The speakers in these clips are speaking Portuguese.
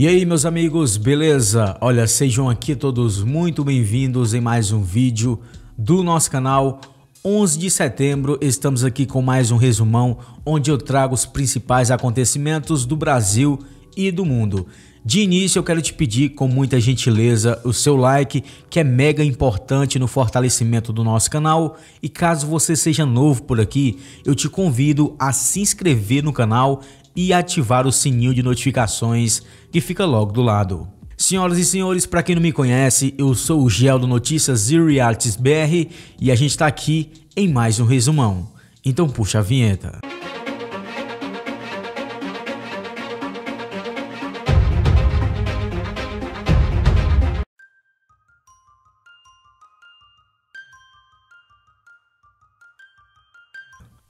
E aí, meus amigos, beleza? Olha, sejam aqui todos muito bem-vindos em mais um vídeo do nosso canal. 11 de setembro, estamos aqui com mais um resumão onde eu trago os principais acontecimentos do Brasil e do mundo. De início, eu quero te pedir com muita gentileza o seu like, que é mega importante no fortalecimento do nosso canal. E caso você seja novo por aqui, eu te convido a se inscrever no canal e ativar o sininho de notificações que fica logo do lado. Senhoras e senhores, para quem não me conhece, eu sou o Gel do Notícias Zero Realities BR e a gente está aqui em mais um resumão. Então puxa a vinheta.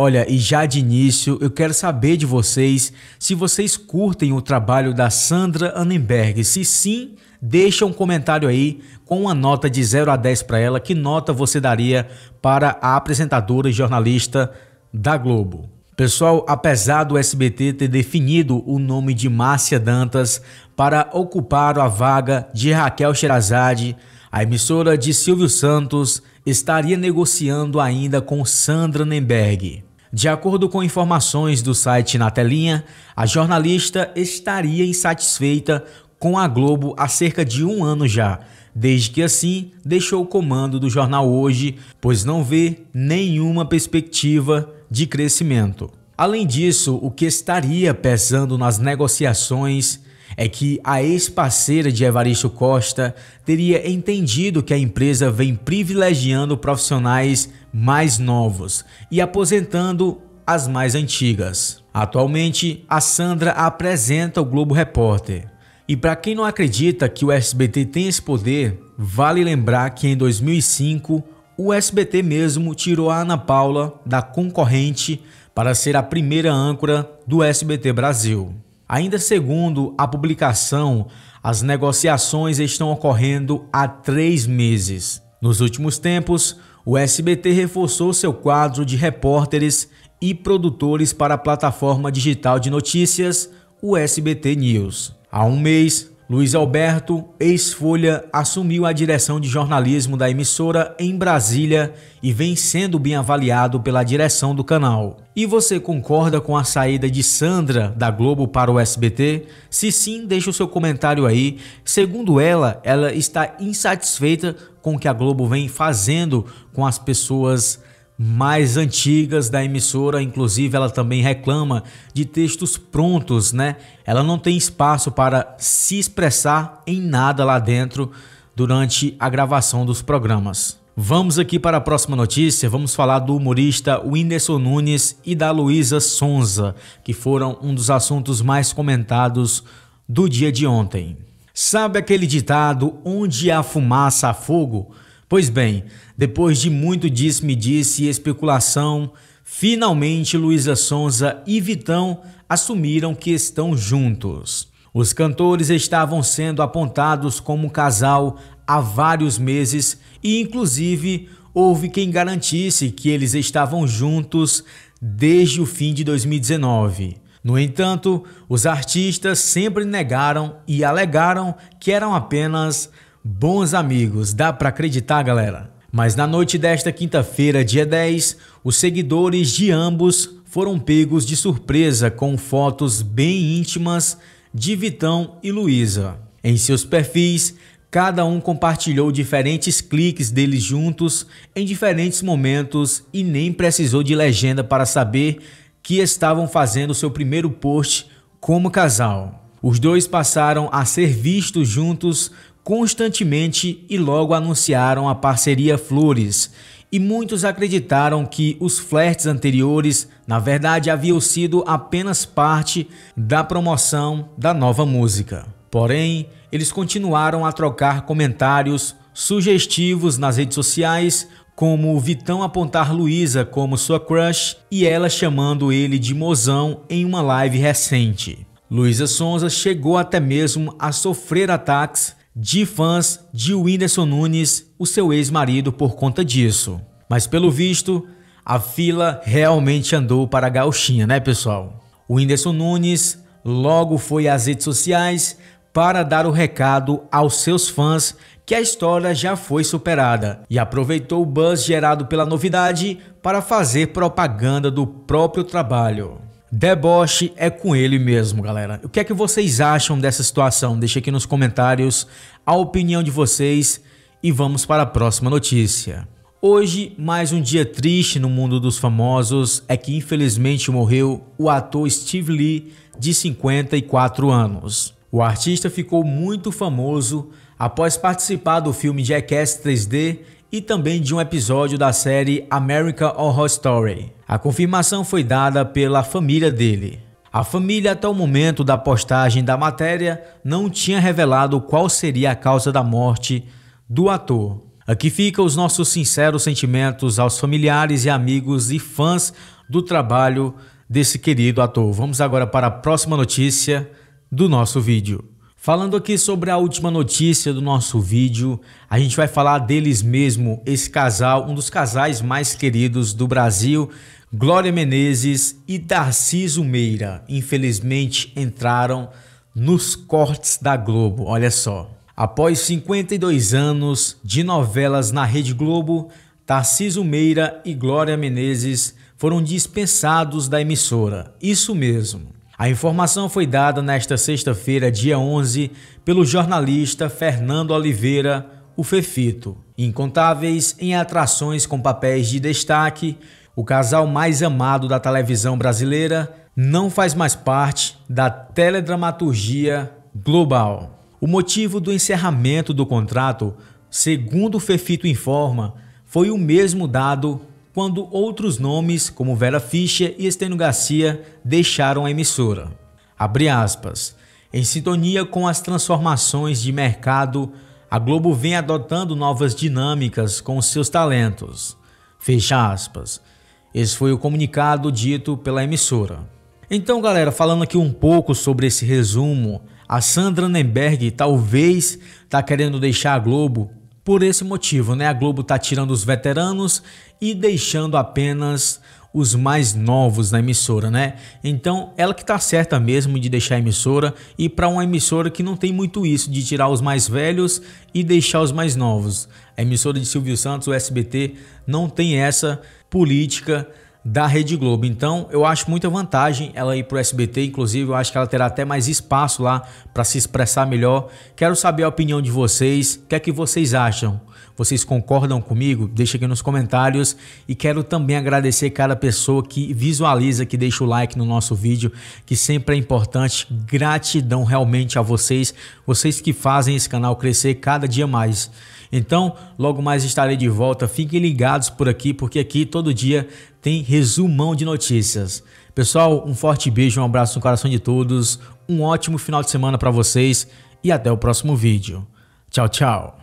Olha, e já de início eu quero saber de vocês se vocês curtem o trabalho da Sandra Annenberg. Se sim, deixa um comentário aí com uma nota de 0 a 10 para ela. Que nota você daria para a apresentadora e jornalista da Globo? Pessoal, apesar do SBT ter definido o nome de Márcia Dantas para ocupar a vaga de Raquel Sherazade, a emissora de Silvio Santos estaria negociando ainda com Sandra Nemberg. De acordo com informações do site Na Telinha, a jornalista estaria insatisfeita com a Globo há cerca de um ano já, desde que assim deixou o comando do jornal hoje, pois não vê nenhuma perspectiva de crescimento. Além disso, o que estaria pesando nas negociações é que a ex-parceira de Evaristo Costa teria entendido que a empresa vem privilegiando profissionais mais novos e aposentando as mais antigas. Atualmente, a Sandra apresenta o Globo Repórter. E para quem não acredita que o SBT tem esse poder, vale lembrar que em 2005 o SBT mesmo tirou a Ana Paula da concorrente para ser a primeira âncora do SBT Brasil. Ainda segundo a publicação, as negociações estão ocorrendo há três meses. Nos últimos tempos, o SBT reforçou seu quadro de repórteres e produtores para a plataforma digital de notícias, o SBT News. Há um mês, Luiz Alberto, ex-Folha, assumiu a direção de jornalismo da emissora em Brasília e vem sendo bem avaliado pela direção do canal. E você concorda com a saída de Sandra da Globo para o SBT? Se sim, deixa o seu comentário aí. Segundo ela, ela está insatisfeita com o que a Globo vem fazendo com as pessoas mais antigas da emissora, inclusive ela também reclama de textos prontos, né? Ela não tem espaço para se expressar em nada lá dentro durante a gravação dos programas. Vamos aqui para a próxima notícia. Vamos falar do humorista Whindersson Nunes e da Luísa Sonza, que foram um dos assuntos mais comentados do dia de ontem. Sabe aquele ditado onde há fumaça há fogo? Pois bem, depois de muito disse-me-disse e especulação, finalmente Luísa Sonza e Vitão assumiram que estão juntos. Os cantores estavam sendo apontados como casal há vários meses e, inclusive, houve quem garantisse que eles estavam juntos desde o fim de 2019. No entanto, os artistas sempre negaram e alegaram que eram apenas Bons amigos, dá para acreditar, galera? Mas na noite desta quinta-feira, dia 10, os seguidores de ambos foram pegos de surpresa com fotos bem íntimas de Vitão e Luísa. Em seus perfis, cada um compartilhou diferentes cliques deles juntos em diferentes momentos e nem precisou de legenda para saber que estavam fazendo seu primeiro post como casal. Os dois passaram a ser vistos juntos constantemente e logo anunciaram a parceria Flores. E muitos acreditaram que os flertes anteriores, na verdade, haviam sido apenas parte da promoção da nova música. Porém, eles continuaram a trocar comentários sugestivos nas redes sociais, como Vitão apontar Luísa como sua crush e ela chamando ele de mozão em uma live recente. Luísa Sonza chegou até mesmo a sofrer ataques de fãs de Whindersson Nunes, o seu ex-marido, por conta disso. Mas pelo visto, a fila realmente andou para a gauchinha, né pessoal? O Whindersson Nunes logo foi às redes sociais para dar o recado aos seus fãs que a história já foi superada e aproveitou o buzz gerado pela novidade para fazer propaganda do próprio trabalho. Deboche é com ele mesmo, galera. O que é que vocês acham dessa situação? Deixe aqui nos comentários a opinião de vocês e vamos para a próxima notícia. Hoje, mais um dia triste no mundo dos famosos é que infelizmente morreu o ator Steve Lee, de 54 anos. O artista ficou muito famoso após participar do filme Jackass 3D e também de um episódio da série American Horror Story. A confirmação foi dada pela família dele. A família, até o momento da postagem da matéria, não tinha revelado qual seria a causa da morte do ator. Aqui ficam os nossos sinceros sentimentos aos familiares e amigos e fãs do trabalho desse querido ator. Vamos agora para a próxima notícia do nosso vídeo. Falando aqui sobre a última notícia do nosso vídeo, a gente vai falar deles mesmo, esse casal, um dos casais mais queridos do Brasil, Glória Menezes e Darciso Meira, infelizmente, entraram nos cortes da Globo. Olha só. Após 52 anos de novelas na Rede Globo, Tarciso Meira e Glória Menezes foram dispensados da emissora. Isso mesmo. A informação foi dada nesta sexta-feira, dia 11, pelo jornalista Fernando Oliveira, o Fefito. Incontáveis em atrações com papéis de destaque, o casal mais amado da televisão brasileira, não faz mais parte da teledramaturgia global. O motivo do encerramento do contrato, segundo o Fefito informa, foi o mesmo dado quando outros nomes, como Vera Fischer e Estênio Garcia, deixaram a emissora. Abre aspas. Em sintonia com as transformações de mercado, a Globo vem adotando novas dinâmicas com seus talentos. Fecha aspas. Esse foi o comunicado dito pela emissora. Então, galera, falando aqui um pouco sobre esse resumo, a Sandra Nemberg talvez está querendo deixar a Globo por esse motivo, né? A Globo está tirando os veteranos e deixando apenas os mais novos na emissora, né? Então ela que tá certa mesmo de deixar a emissora e para uma emissora que não tem muito isso de tirar os mais velhos e deixar os mais novos. A emissora de Silvio Santos, o SBT, não tem essa política da Rede Globo. Então, eu acho muita vantagem ela ir para o SBT, inclusive eu acho que ela terá até mais espaço lá para se expressar melhor. Quero saber a opinião de vocês, o que é que vocês acham? Vocês concordam comigo? Deixa aqui nos comentários e quero também agradecer cada pessoa que visualiza, que deixa o like no nosso vídeo, que sempre é importante. Gratidão realmente a vocês, vocês que fazem esse canal crescer cada dia mais. Então, logo mais estarei de volta. Fiquem ligados por aqui, porque aqui todo dia tem resumão de notícias. Pessoal, um forte beijo, um abraço no coração de todos, um ótimo final de semana para vocês e até o próximo vídeo. Tchau, tchau.